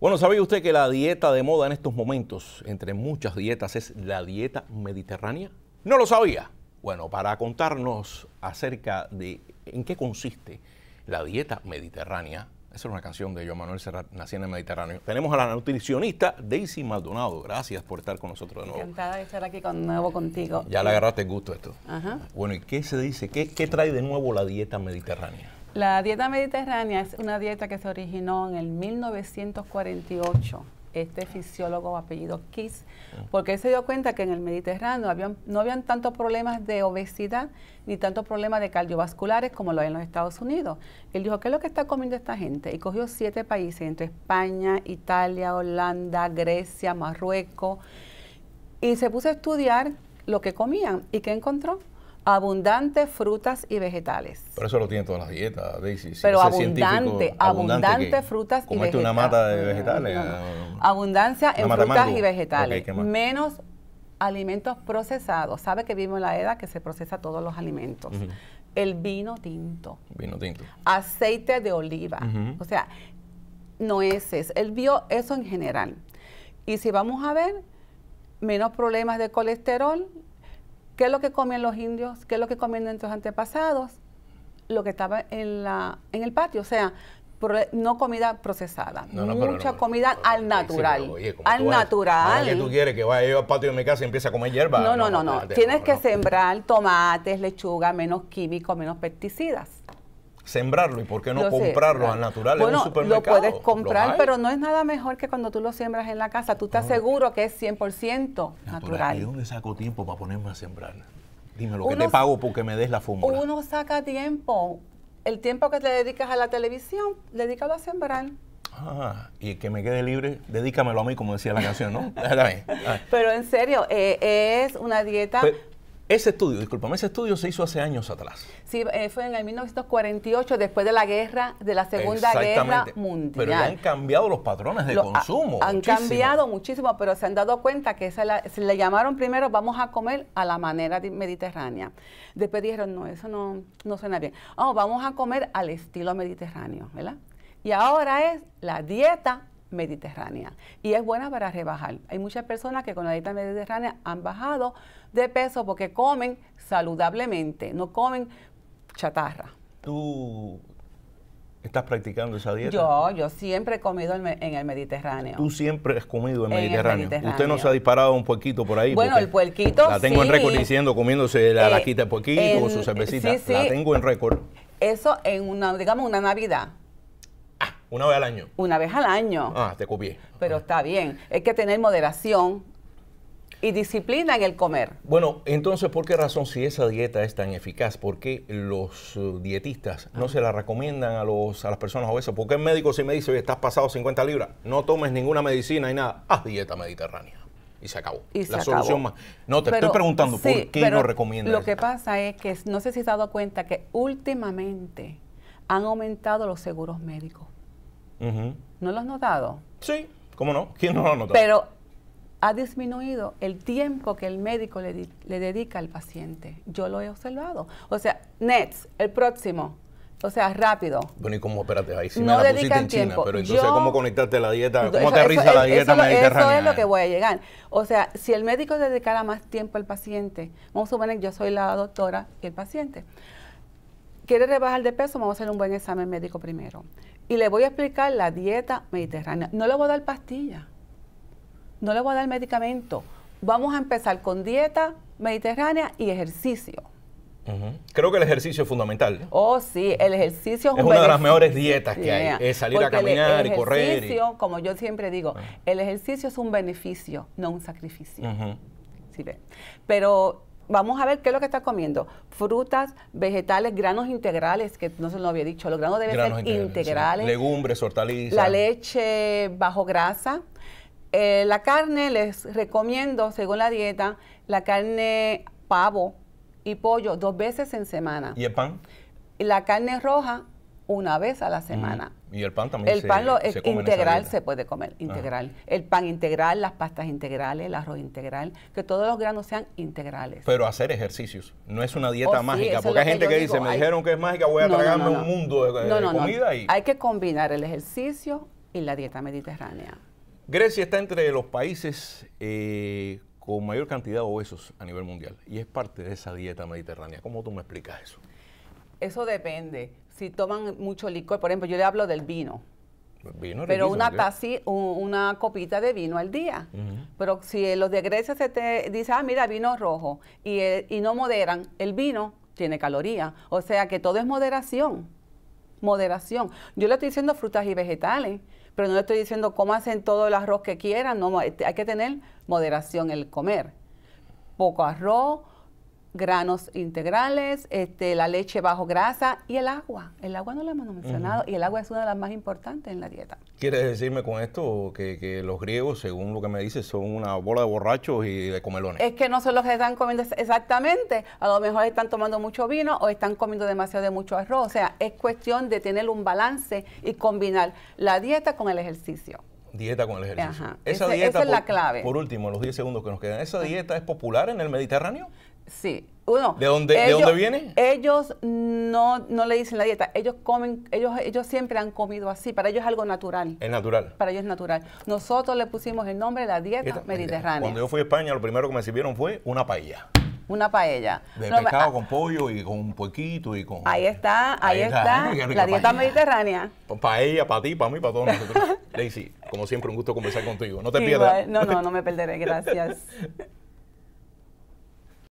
Bueno, ¿sabía usted que la dieta de moda en estos momentos, entre muchas dietas, es la dieta mediterránea? No lo sabía. Bueno, para contarnos acerca de en qué consiste la dieta mediterránea, esa es una canción de Yo Manuel Serrat, Nací en el Mediterráneo. Tenemos a la nutricionista Daisy Maldonado. Gracias por estar con nosotros de nuevo. Encantada de estar aquí con nuevo contigo. Ya le agarraste el gusto esto. Bueno, ¿y qué se dice? ¿Qué trae de nuevo la dieta mediterránea? La dieta mediterránea es una dieta que se originó en el 1948 este fisiólogo apellido Kiss, porque él se dio cuenta que en el Mediterráneo no habían tantos problemas de obesidad ni tantos problemas de cardiovasculares como lo hay en los Estados Unidos. Él dijo, ¿qué es lo que está comiendo esta gente? Y cogió siete países, entre España, Italia, Holanda, Grecia, Marruecos, y se puso a estudiar lo que comían. ¿Y qué encontró? abundantes frutas y vegetales. Por eso lo tienen todas las dietas, Pero abundante, abundante, frutas y vegetales. una mata de vegetales. Eh, Abundancia en frutas y vegetales. menos alimentos procesados. Sabe que vivimos en la edad que se procesa todos los alimentos. El vino tinto. Vino tinto. Aceite de oliva. O sea, nueces. El bio, eso en general. Y si vamos a ver, menos problemas de colesterol, ¿Qué es lo que comen los indios? ¿Qué es lo que comían nuestros antepasados? Lo que estaba en, la, en el patio, o sea, no comida procesada, mucha comida al natural. al natural. ¿Qué tú quieres que vaya yo al patio de mi casa y empiece a comer hierba? No, no, no, no. Tienes que sembrar tomates, lechuga, menos químicos, menos pesticidas sembrarlo y por qué no comprarlo al natural en un supermercado. Lo puedes comprar, pero no es nada mejor que cuando tú lo siembras en la casa. Tú estás ah. seguro que es 100% natural. natural. ¿Y dónde saco tiempo para ponerme a sembrar? Dime lo que te pago porque me des la fórmula. Uno saca tiempo. El tiempo que te dedicas a la televisión, dedícalo a sembrar. Ah, y que me quede libre, dedícamelo a mí, como decía la canción, ¿no? Ah. Pero en serio, eh, es una dieta ese estudio, disculpame, ese estudio se hizo hace años atrás. Sí, eh, fue en el 1948, después de la guerra, de la Segunda Guerra Mundial. Pero ya han cambiado los patrones de ah, consumo. han cambiado muchísimo, pero se han dado cuenta que se le llamaron primero vamos a comer a la manera mediterránea. Después dijeron, no, eso no, no suena bien. Oh, vamos a comer al estilo mediterráneo, ¿verdad? Y ahora es la dieta mediterránea y es buena para rebajar. Hay muchas personas que con la dieta mediterránea han bajado de peso porque comen saludablemente, no comen chatarra. ¿Tú estás practicando esa dieta? Yo, yo siempre he comido en el Mediterráneo. Tú siempre has comido en, Mediterráneo? el Mediterráneo. Usted no se ha disparado un puerquito por ahí. Bueno, el puerquito. La tengo en récord diciendo comiéndose la eh, laquita de puerquito o su cervecita. La tengo en récord. Eso en una, digamos, una Navidad. Una vez al año. Una vez al año. Ah, te copié. Pero ah. está bien. Hay que tener moderación y disciplina en el comer. Bueno, entonces, ¿por qué razón si esa dieta es tan eficaz? ¿Por qué los eh, dietistas no ah. se la recomiendan a, los, a las personas obesas? ¿Por qué el médico sí me dice, oye, estás pasado 50 libras, no tomes ninguna medicina y nada, haz dieta mediterránea? Y se acabó. la solución más. No, te estoy preguntando por qué no recomiendas? Lo que pasa es que no sé si se has dado cuenta que últimamente han aumentado los seguros médicos. ¿No lo has notado? Sí, ¿cómo no? ¿Quién no lo ha notado? Pero ha disminuido el tiempo que el médico le, dedica al paciente. Yo lo he observado. O sea, NETS, el próximo. O sea, rápido. Bueno, y cómo, espérate, ahí sí me la pusiste en China, pero entonces, ¿cómo conectaste a la dieta? ¿Cómo aterriza la dieta eso, mediterránea? Eso es lo que voy a llegar. O sea, si el médico dedicara más tiempo al paciente, vamos a suponer que yo soy la doctora y el paciente quiere rebajar de peso, vamos a hacer un buen examen médico primero. Y le voy a explicar la dieta mediterránea. No le voy a dar pastillas, no le voy a dar medicamento. Vamos a empezar con dieta mediterránea y ejercicio. Creo que el ejercicio es fundamental. Oh, sí, el ejercicio es, es una de las mejores dietas que hay. Es salir a caminar y correr. El ejercicio, como yo siempre digo, ah. el ejercicio es un beneficio, no un sacrificio. ¿Sí Pero vamos a ver qué es lo que está comiendo. Frutas, vegetales, granos integrales, que no se lo había dicho, los granos deben ser integrales. Legumbres, hortalizas. La leche bajo grasa. Eh, la carne, les recomiendo, según la dieta, la carne pavo y pollo dos veces en semana. ¿Y el pan? La carne roja una vez a la semana. Y el pan también. El se, pan lo, eh, integral se puede comer, integral. El pan integral, las pastas integrales, el arroz integral, que todos los granos sean integrales. Pero hacer ejercicios, no es una dieta oh, mágica, porque hay gente que, dice, me dijeron que es mágica, voy a tragarme un mundo de, comida. Y... Hay que combinar el ejercicio y la dieta mediterránea. Grecia está entre los países eh, con mayor cantidad de huesos a nivel mundial y es parte de esa dieta mediterránea. ¿Cómo tú me explicas eso? Eso depende si toman mucho licor, por ejemplo, yo le hablo del vino. Pues pero una taza, una copita de vino al día. Pero si los de Grecia se te dice, ah, mira, vino rojo, y, no moderan, el vino tiene calorías. O sea que todo es moderación. Moderación. Yo le estoy diciendo frutas y vegetales, pero no le estoy diciendo cómo hacen todo el arroz que quieran. No, este, hay que tener moderación el comer. Poco arroz, granos integrales, este, la leche bajo grasa y el agua. El agua no lo hemos mencionado y el agua es una de las más importantes en la dieta. ¿Quieres decirme con esto que, los griegos, según lo que me dices, son una bola de borrachos y de comelones? Es que no son los que están comiendo exactamente. A lo mejor están tomando mucho vino o están comiendo demasiado de mucho arroz. O sea, es cuestión de tener un balance y combinar la dieta con el ejercicio. Dieta con el ejercicio. Esa, dieta, es la clave. Por último, los 10 segundos que nos quedan, ¿esa dieta es popular en el Mediterráneo? Sí. Uno, ¿De, dónde, dónde viene? Ellos no, no le dicen la dieta, ellos comen, ellos, ellos siempre han comido así, para ellos es algo natural. Es natural. Para ellos es natural. Nosotros le pusimos el nombre de la dieta, mediterránea. Cuando yo fui a España, lo primero que me sirvieron fue una paella. Una paella. De pescado ah, con pollo y con un poquito y con. Ahí está, ahí, está, la dieta mediterránea. Paella para ti, para mí, para todos nosotros. Daisy, como siempre, un gusto conversar contigo. No te pierdas. No, no, no me perderé, gracias.